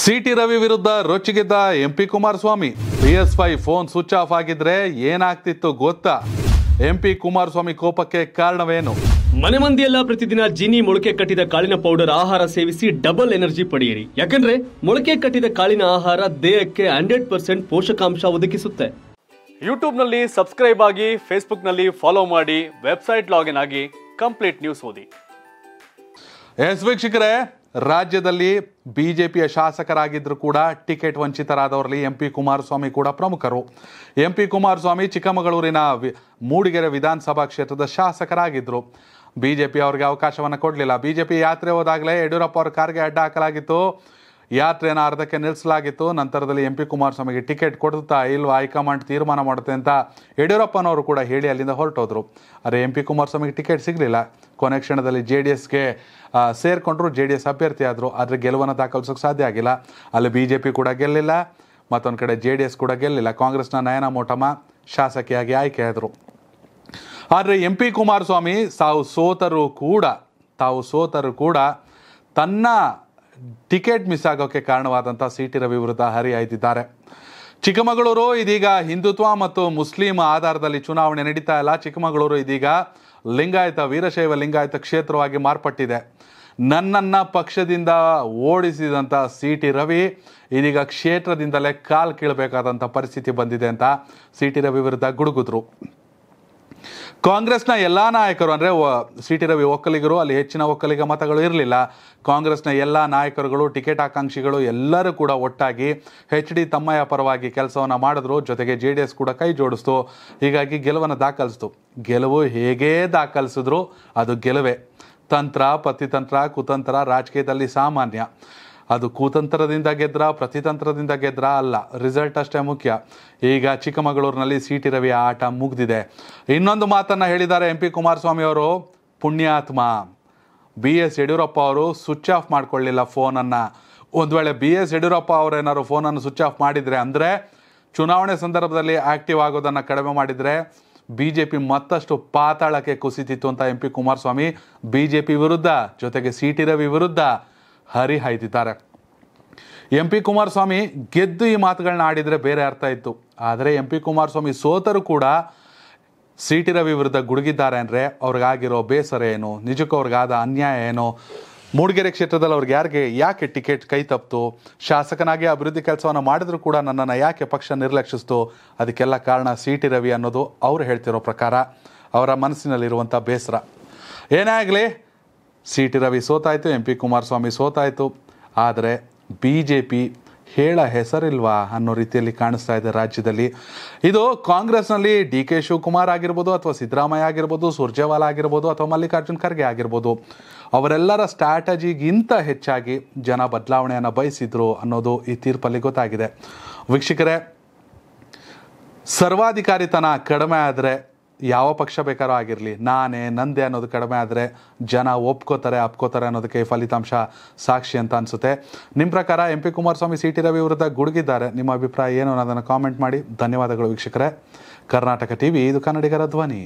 city Ravi ವಿರುದ್ಧ ರೊಚ್ಚಿಗಿದ್ದ M P P Kumaraswamy B S phone switch off ಆಗಿದ್ರೆ ಏನಾಗ್ತಿತ್ತು ಗೊತ್ತಾ ಎಂ ಪಿ ಕುಮಾರಸ್ವಾಮಿ ಕೋಪಕ್ಕೆ ಕಾರಣವೇನು ಮನೆ ಮಂದಿಯೆಲ್ಲ ಪ್ರತಿದಿನ ಜಿನಿ ಮೊಳಕೆ ಕಟ್ಟಿದ ಕಾಳಿನ ಪೌಡರ್ ಆಹಾರ ಸೇವಿಸಿ ಡಬಲ್ ಎನರ್ಜಿ ಪಡೆಯಿರಿ ಯಾಕಂದ್ರೆ ಮೊಳಕೆ ಕಟ್ಟಿದ ಕಾಳಿನ ಆಹಾರ ದೇಹಕ್ಕೆ ಹಂಡ್ರೆಡ್ ಪರ್ಸೆಂಟ್ ಪೋಷಕಾಂಶ ಒದಗಿಸುತ್ತೆ ಯೂಟ್ಯೂಬ್ನಲ್ಲಿ ಸಬ್ಸ್ಕ್ರೈಬ್ ಆಗಿ ಫೇಸ್ಬುಕ್ನಲ್ಲಿ ಫಾಲೋ ಮಾಡಿ ವೆಬ್ಸೈಟ್ ಲಾಗಿನ್ ಆಗಿ ಕಂಪ್ಲೀಟ್ ನ್ಯೂಸ್ ಓದಿ ಎಸ್ ವೀಕ್ಷಕರೇ ರಾಜ್ಯದಲ್ಲಿ ಬಿ ಜೆ ಪಿಯ ಶಾಸಕರಾಗಿದ್ದರೂ ಕೂಡ ಟಿಕೆಟ್ ವಂಚಿತರಾದವರಲ್ಲಿ ಎಂ ಪಿ ಕುಮಾರಸ್ವಾಮಿ ಕೂಡ ಪ್ರಮುಖರು ಎಂ ಪಿ ಕುಮಾರಸ್ವಾಮಿ ಚಿಕ್ಕಮಗಳೂರಿನ ವಿ ಮೂಡಿಗೆರೆ ವಿಧಾನಸಭಾ ಕ್ಷೇತ್ರದ ಶಾಸಕರಾಗಿದ್ದರು ಬಿ ಜೆ ಪಿ ಅವರಿಗೆ ಅವಕಾಶವನ್ನು ಕೊಡಲಿಲ್ಲ ಬಿ ಜೆ ಪಿ ಯಾತ್ರೆ ಹೋದಾಗಲೇ ಯಡಿಯೂರಪ್ಪ ಅವರ ಕಾರ್ಗೆ ಅಡ್ಡ ಹಾಕಲಾಗಿತ್ತು ಯಾತ್ರೆಯನ್ನು ಅರ್ಧಕ್ಕೆ ನಿಲ್ಲಿಸಲಾಗಿತ್ತು ನಂತರದಲ್ಲಿ ಎಂ ಪಿ ಕುಮಾರಸ್ವಾಮಿಗೆ ಟಿಕೆಟ್ ಕೊಡುತ್ತಾ ಇಲ್ವ ಹೈಕಮಾಂಡ್ ತೀರ್ಮಾನ ಮಾಡುತ್ತೆ ಅಂತ ಯಡಿಯೂರಪ್ಪನವರು ಕೂಡ ಹೇಳಿ ಅಲ್ಲಿಂದ ಹೊರಟೋದ್ರು ಆದರೆ ಎಂ ಪಿ ಕುಮಾರಸ್ವಾಮಿಗೆ ಟಿಕೆಟ್ ಸಿಗಲಿಲ್ಲ ಕೊನೆ ಕ್ಷಣದಲ್ಲಿ ಜೆ ಡಿ ಎಸ್ಗೆ ಸೇರಿಕೊಂಡ್ರು ಜೆ ಡಿ ಎಸ್ ಅಭ್ಯರ್ಥಿ ಆದರು ಆದರೆ ಗೆಲುವನ್ನು ದಾಖಲಿಸೋಕೆ ಸಾಧ್ಯ ಆಗಿಲ್ಲ ಅಲ್ಲಿ ಬಿ ಜೆ ಪಿ ಕೂಡ ಗೆಲ್ಲಿಲ್ಲ ಮತ್ತೊಂದು ಕಡೆ ಜೆ ಡಿ ಎಸ್ ಕೂಡ ಗೆಲ್ಲಿಲ್ಲ ಕಾಂಗ್ರೆಸ್ನ ನಯನ ಮೋಟಮ್ಮ ಶಾಸಕಿಯಾಗಿ ಆಯ್ಕೆಯಾದರು ಆದರೆ ಎಂ ಪಿ ಕುಮಾರಸ್ವಾಮಿ ತಾವು ಸೋತರು ಕೂಡ ತಾವು ಸೋತರು ಕೂಡ ತನ್ನ ಟಿಕೆಟ್ ಮಿಸ್ ಆಗೋಕ್ಕೆ ಕಾರಣವಾದಂಥ ಸಿ ಟಿ ರವಿ ವಿರುದ್ಧ ಹರಿಹಾಯ್ದಿದ್ದಾರೆ ಚಿಕ್ಕಮಗಳೂರು ಇದೀಗ ಹಿಂದುತ್ವ ಮತ್ತು ಮುಸ್ಲಿಂ ಆಧಾರದಲ್ಲಿ ಚುನಾವಣೆ ನಡೀತಾ ಇಲ್ಲ ಚಿಕ್ಕಮಗಳೂರು ಇದೀಗ ಲಿಂಗಾಯತ ವೀರಶೈವ ಲಿಂಗಾಯತ ಕ್ಷೇತ್ರವಾಗಿ ಮಾರ್ಪಟ್ಟಿದೆ ನನ್ನನ್ನ ಪಕ್ಷದಿಂದ ಓಡಿಸಿದಂಥ ಸಿ ಟಿ ರವಿ ಇದೀಗ ಕ್ಷೇತ್ರದಿಂದಲೇ ಕಾಲು ಕೀಳಬೇಕಾದಂಥ ಪರಿಸ್ಥಿತಿ ಬಂದಿದೆ ಅಂತ ಸಿ ಟಿ ರವಿ ವಿರುದ್ಧ ಗುಡುಗುದ್ರು ಕಾಂಗ್ರೆಸ್ನ ಎಲ್ಲ ನಾಯಕರು ಅಂದರೆ ಸಿ ಟಿ ರವಿ ಒಕ್ಕಲಿಗರು ಅಲ್ಲಿ ಹೆಚ್ಚಿನ ಒಕ್ಕಲಿಗ ಮತಗಳು ಇರಲಿಲ್ಲ ಕಾಂಗ್ರೆಸ್ನ ಎಲ್ಲ ನಾಯಕರುಗಳು ಟಿಕೆಟ್ ಆಕಾಂಕ್ಷಿಗಳು ಎಲ್ಲರೂ ಕೂಡ ಒಟ್ಟಾಗಿ ಹೆಚ್ ಡಿ ತಮ್ಮಯ್ಯ ಪರವಾಗಿ ಕೆಲಸವನ್ನು ಮಾಡಿದ್ರು ಜೊತೆಗೆ ಜೆ ಡಿ ಎಸ್ ಕೂಡ ಕೈ ಜೋಡಿಸ್ತು ಹೀಗಾಗಿ ಗೆಲುವನ್ನು ದಾಖಲಿಸ್ತು ಗೆಲುವು ಹೇಗೇ ದಾಖಲಿಸಿದ್ರು ಅದು ಗೆಲುವೆ ತಂತ್ರ ಪತಿತಂತ್ರ ಕುತಂತ್ರ ರಾಜಕೀಯದಲ್ಲಿ ಸಾಮಾನ್ಯ ಅದು ಕೂತಂತ್ರದಿಂದ ಗೆದ್ರ ಪ್ರತಿತಂತ್ರದಿಂದ ಗೆದ್ರ ಅಲ್ಲ ರಿಸಲ್ಟ್ ಅಷ್ಟೇ ಮುಖ್ಯ ಈಗ ಚಿಕ್ಕಮಗಳೂರಿನಲ್ಲಿ ಸಿಟಿ ರವಿ ಆಟ ಮುಗ್ದಿದೆ ಇನ್ನೊಂದು ಮಾತನ್ನು ಹೇಳಿದ್ದಾರೆ ಎಂ ಪಿ ಕುಮಾರಸ್ವಾಮಿ ಅವರು ಪುಣ್ಯಾತ್ಮ ಬಿ ಎಸ್ ಯಡಿಯೂರಪ್ಪ ಅವರು ಸ್ವಿಚ್ ಆಫ್ ಮಾಡಿಕೊಳ್ಳಿಲ್ಲ ಫೋನನ್ನು ಒಂದು ವೇಳೆ ಬಿ ಎಸ್ ಯಡಿಯೂರಪ್ಪ ಅವರೇನಾದ್ರು ಫೋನನ್ನು ಸ್ವಿಚ್ ಆಫ್ ಮಾಡಿದರೆ ಅಂದರೆ ಚುನಾವಣೆ ಸಂದರ್ಭದಲ್ಲಿ ಆಕ್ಟಿವ್ ಆಗೋದನ್ನು ಕಡಿಮೆ ಮಾಡಿದರೆ ಬಿ ಜೆ ಪಿ ಮತ್ತಷ್ಟು ಪಾತಾಳಕ್ಕೆ ಕುಸಿತಿತ್ತು ಅಂತ M P Kumaraswamy B J P ವಿರುದ್ಧ ಜೊತೆಗೆ ಸಿ ಟಿ ರವಿ ವಿರುದ್ಧ ಹರಿಹಾಯ್ತಿದ್ದಾರೆ ಎಂ ಪಿ ಕುಮಾರಸ್ವಾಮಿ ಗೆದ್ದು ಈ ಮಾತುಗಳನ್ನ ಆಡಿದರೆ ಬೇರೆ ಅರ್ಥ ಇತ್ತು ಆದರೆ ಎಂ ಪಿ ಕುಮಾರಸ್ವಾಮಿ ಸೋತರು ಕೂಡ ಸಿ ಟಿ ರವಿ ವಿರುದ್ಧ ಗುಡುಗಿದ್ದಾರೆ ಅಂದರೆ ಅವ್ರಿಗಾಗಿರೋ ಬೇಸರ ಏನು ನಿಜಕ್ಕೂ ಅವ್ರಿಗಾದ ಅನ್ಯಾಯ ಏನು ಮೂಡಿಗೆರೆ ಕ್ಷೇತ್ರದಲ್ಲಿ ಅವ್ರಿಗೆ ಯಾರಿಗೆ ಯಾಕೆ ಟಿಕೆಟ್ ಕೈ ತಪ್ಪಿತು ಶಾಸಕನಾಗಿ ಅಭಿವೃದ್ಧಿ ಕೆಲಸವನ್ನು ಮಾಡಿದರೂ ಕೂಡ ನನ್ನನ್ನು ಯಾಕೆ ಪಕ್ಷ ನಿರ್ಲಕ್ಷಿಸ್ತು ಅದಕ್ಕೆಲ್ಲ ಕಾರಣ ಸಿ ಟಿ ರವಿ ಅನ್ನೋದು ಅವರು ಹೇಳ್ತಿರೋ ಪ್ರಕಾರ ಅವರ ಮನಸ್ಸಿನಲ್ಲಿರುವಂಥ ಬೇಸರ ಏನೇ ಆಗಲಿ ಸಿ ಟಿ ರವಿ ಸೋತಾಯಿತು ಎಂ ಪಿ ಕುಮಾರಸ್ವಾಮಿ ಸೋತಾಯಿತು ಆದರೆ ಬಿ ಜೆ ಪಿ ಹೇಳ ಹೆಸರಿಲ್ವಾ ಅನ್ನೋ ರೀತಿಯಲ್ಲಿ ಕಾಣಿಸ್ತಾ ಇದೆ ರಾಜ್ಯದಲ್ಲಿ ಇದು ಕಾಂಗ್ರೆಸ್ನಲ್ಲಿ ಡಿ ಕೆ ಶಿವಕುಮಾರ್ ಆಗಿರ್ಬೋದು ಅಥವಾ ಸಿದ್ದರಾಮಯ್ಯ ಆಗಿರ್ಬೋದು ಸುರ್ಜೇವಾಲಾ ಆಗಿರ್ಬೋದು ಅಥವಾ ಮಲ್ಲಿಕಾರ್ಜುನ್ ಖರ್ಗೆ ಆಗಿರ್ಬೋದು ಅವರೆಲ್ಲರ ಸ್ಟ್ರಾಟಜಿಗಿಂತ ಹೆಚ್ಚಾಗಿ ಜನ ಬದಲಾವಣೆಯನ್ನು ಬಯಸಿದ್ರು ಅನ್ನೋದು ಈ ತೀರ್ಪಲ್ಲಿ ಗೊತ್ತಾಗಿದೆ ವೀಕ್ಷಕರೇ ಸರ್ವಾಧಿಕಾರಿತನ ಕಡಿಮೆ ಆದರೆ ಯಾವ ಪಕ್ಷ ಬೇಕಾದ್ರೂ ಆಗಿರಲಿ ನಾನೇ ನಂದೆ ಅನ್ನೋದು ಕಡಿಮೆ ಆದರೆ ಜನ ಒಪ್ಕೋತಾರೆ ಅಪ್ಕೋತಾರೆ ಅನ್ನೋದಕ್ಕೆ ಫಲಿತಾಂಶ ಸಾಕ್ಷಿ ಅಂತ ಅನಿಸುತ್ತೆ ನಿಮ್ಮ ಪ್ರಕಾರ M P Kumaraswamy C T Ravi ವಿರುದ್ಧ ಗುಡುಗಿದ್ದಾರೆ ನಿಮ್ಮ ಅಭಿಪ್ರಾಯ ಏನು ಅನ್ನೋದನ್ನು ಕಾಮೆಂಟ್ ಮಾಡಿ ಧನ್ಯವಾದಗಳು ವೀಕ್ಷಕರೇ ಕರ್ನಾಟಕ ಟಿ ವಿ ಇದು ಕನ್ನಡಿಗರ ಧ್ವನಿ